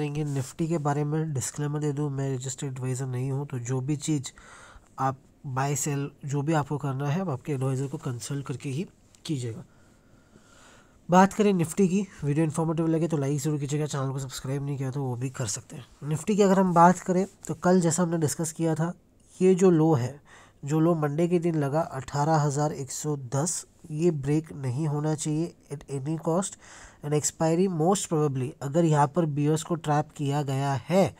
करेंगे निफ्टी के बारे में डिस्क्लेमर दे दूँ मैं रजिस्टर्ड एडवाइज़र नहीं हूँ तो जो भी चीज़ आप बाय सेल जो भी आपको करना है आप आपके एडवाइज़र को कंसल्ट करके ही कीजिएगा बात करें निफ्टी की वीडियो इन्फॉर्मेटिव लगे तो लाइक ज़रूर कीजिएगा चैनल को सब्सक्राइब नहीं किया तो वो भी कर सकते हैं निफ्टी की अगर हम बात करें तो कल जैसा हमने डिस्कस किया था ये जो लो है जो लो मंडे के दिन लगा अठारह हज़ार एक सौ दस ये ब्रेक नहीं होना चाहिए at any cost and expiry most probably अगर यहाँ पर बियर्स को ट्रैप किया गया है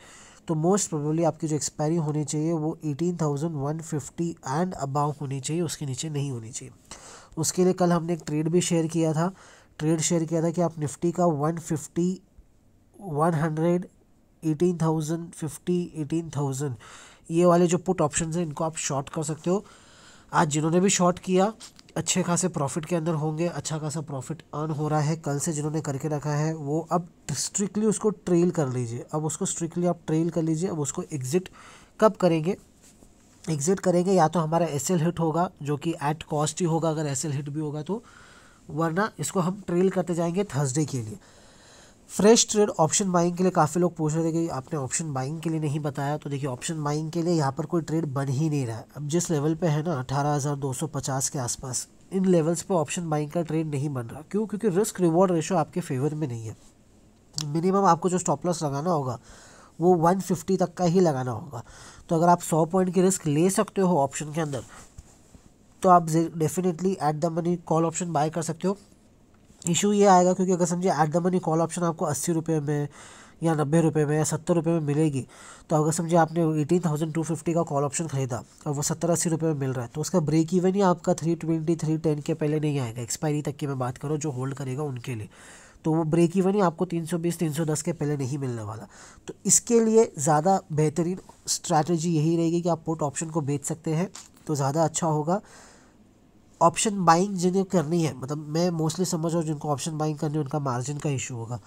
तो मोस्ट प्रोबेबली आपकी जो एक्सपायरी होनी चाहिए वो eighteen thousand one fifty and above होनी चाहिए उसके नीचे नहीं होनी चाहिए उसके लिए कल हमने एक ट्रेड भी शेयर किया था ट्रेड शेयर किया था कि आप निफ्टी का one fifty one hundred eighteen thousand fifty eighteen thousand ये वाले जो पुट ऑप्शन हैं इनको आप शॉर्ट कर सकते हो आज जिन्होंने भी शॉर्ट किया अच्छे खासे प्रॉफिट के अंदर होंगे अच्छा खासा प्रॉफिट अर्न हो रहा है कल से जिन्होंने करके रखा है वो अब स्ट्रिक्टली उसको ट्रेल कर लीजिए अब उसको स्ट्रिक्टली आप ट्रेल कर लीजिए अब उसको एग्ज़िट कब करेंगे एग्ज़िट करेंगे या तो हमारा एस हिट होगा जो कि एट कॉस्ट ही होगा अगर एस हिट भी होगा तो वरना इसको हम ट्रेल करते जाएंगे थर्सडे के लिए फ्रेश ट्रेड ऑप्शन बाइंग के लिए काफ़ी लोग पूछ रहे थे कि आपने ऑप्शन बाइंग के लिए नहीं बताया तो देखिए ऑप्शन बाइंग के लिए यहाँ पर कोई ट्रेड बन ही नहीं रहा है अब जिस लेवल पे है ना 18,250 के आसपास इन लेवल्स पे ऑप्शन बाइंग का ट्रेड नहीं बन रहा क्यों क्योंकि रिस्क रिवॉर्ड रेशो आपके फेवर में नहीं है मिनिमम आपको जो स्टॉप लॉस लगाना होगा वो वन तक का ही लगाना होगा तो अगर आप सौ पॉइंट की रिस्क ले सकते हो ऑप्शन के अंदर तो आप definitely at the money call option buy कर सकते हो इशू ये आएगा क्योंकि अगर समझिए at the money call option आपको अस्सी रुपये में या नब्बे रुपये में या सत्तर रुपये में मिलेगी तो अगर समझिए आपने एटीन थाउजेंड टू फिफ्टी का कॉल ऑप्शन खरीदा और वो सत्तर अस्सी रुपये में मिल रहा है तो उसका ब्रेक इवन ही आपका थ्री ट्वेंटी थ्री टेन के पहले नहीं आएगा एक्सपायरी तक की मैं बात करूँ जो होल्ड करेगा उनके लिए तो वो ब्रेक इवन ही आपको तीन तीन सौ बीस सौ दस के पहले नहीं मिलने वाला तो इसके लिए ज़्यादा बेहतरीन स्ट्रैटेजी यही रहेगी कि आप पुट ऑप्शन को बेच सकते हैं तो ज़्यादा अच्छा होगा ऑप्शन बाइंग जिन्हें करनी है मतलब मैं मोस्टली समझ रहा हूँ जिनको ऑप्शन बाइंग करनी है उनका मार्जिन का इशू होगा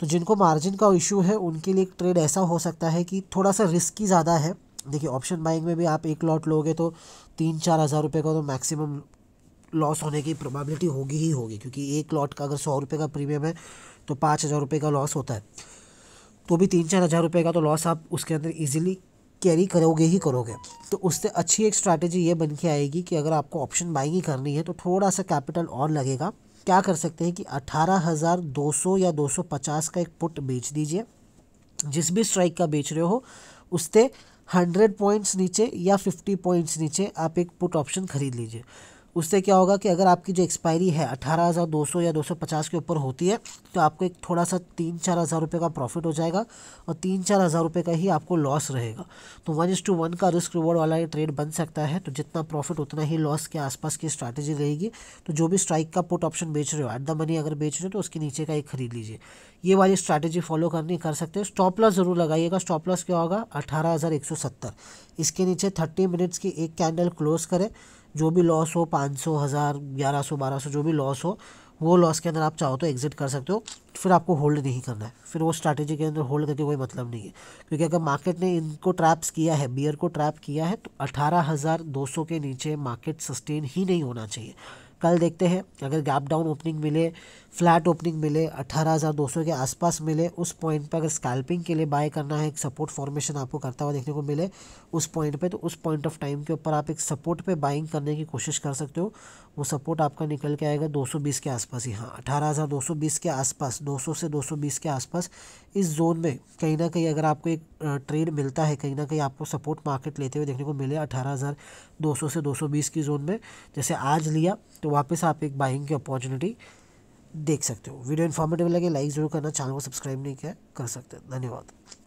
तो जिनको मार्जिन का इशू है उनके लिए एक ट्रेड ऐसा हो सकता है कि थोड़ा सा रिस्क ही ज़्यादा है देखिए ऑप्शन बाइंग में भी आप एक लॉट लोगे तो तीन चार हज़ार रुपये का तो मैक्सिमम लॉस होने की प्रोबेबिलिटी होगी ही होगी क्योंकि एक लॉट का अगर सौ रुपये का प्रीमियम है तो पाँच हज़ार रुपये का लॉस होता है तो भी तीन चार हज़ार रुपये का तो लॉस आप उसके अंदर इजीली कैरी करोगे ही करोगे तो उससे अच्छी एक स्ट्रैटेजी ये बन के आएगी कि अगर आपको ऑप्शन बाइंग करनी है तो थोड़ा सा कैपिटल और लगेगा क्या कर सकते हैं कि 18,200 या 250 का एक पुट बेच दीजिए जिस भी स्ट्राइक का बेच रहे हो उससे 100 पॉइंट्स नीचे या 50 पॉइंट्स नीचे आप एक पुट ऑप्शन खरीद लीजिए उससे क्या होगा कि अगर आपकी जो एक्सपायरी है अठारह हज़ार दो सौ या दो सौ पचास के ऊपर होती है तो आपको एक थोड़ा सा तीन चार हज़ार रुपये का प्रॉफिट हो जाएगा और तीन चार हज़ार रुपये का ही आपको लॉस रहेगा तो वन इज टू वन का रिस्क रिवॉर्ड वाला ये ट्रेड बन सकता है तो जितना प्रॉफिट उतना ही लॉस के आसपास की स्ट्रैटेजी रहेगी तो जो भी स्ट्राइक का पुट ऑप्शन बेच रहे हो एट द मनी अगर बेच रहे हो तो उसके नीचे का एक खरीद लीजिए ये वाली स्ट्रैटेजी फॉलो करनी कर सकते हो स्टॉप लॉस ज़रूर लगाइएगा स्टॉप लॉस क्या होगा अठारह इसके नीचे थर्टी मिनट्स की एक कैंडल क्लोज करें जो भी लॉस हो पाँच सौ हज़ार ग्यारह सौ बारह सौ जो भी लॉस हो वो लॉस के अंदर आप चाहो तो एग्जिट कर सकते हो फिर आपको होल्ड नहीं करना है फिर वो स्ट्रैटेजी के अंदर होल्ड करके कोई मतलब नहीं है क्योंकि अगर मार्केट ने इनको ट्रैप्स किया है बियर को ट्रैप किया है तो अठारह हज़ार दो सौ के नीचे मार्केट सस्टेन ही नहीं होना चाहिए कल देखते हैं अगर गैप डाउन ओपनिंग मिले फ्लैट ओपनिंग मिले 18,200 के आसपास मिले उस पॉइंट पर अगर स्कैल्पिंग के लिए बाय करना है एक सपोर्ट फॉर्मेशन आपको करता हुआ देखने को मिले उस पॉइंट पे तो उस पॉइंट ऑफ टाइम के ऊपर आप एक सपोर्ट पे बाइंग करने की कोशिश कर सकते हो वो सपोर्ट आपका निकल के आएगा 220 के आसपास ही हाँ अठारह के आसपास दो से दो के आसपास इस जोन में कहीं ना कहीं अगर आपको एक ट्रेड मिलता है कहीं ना कहीं आपको सपोर्ट मार्केट लेते हुए देखने को मिले अठारह से दो की जोन में जैसे आज लिया तो वापस आप एक बाइंग की अपॉर्चुनिटी देख सकते हो वीडियो इन्फॉर्मेटिव लगे लाइक ज़रूर करना चैनल को सब्सक्राइब नहीं किया कर सकते धन्यवाद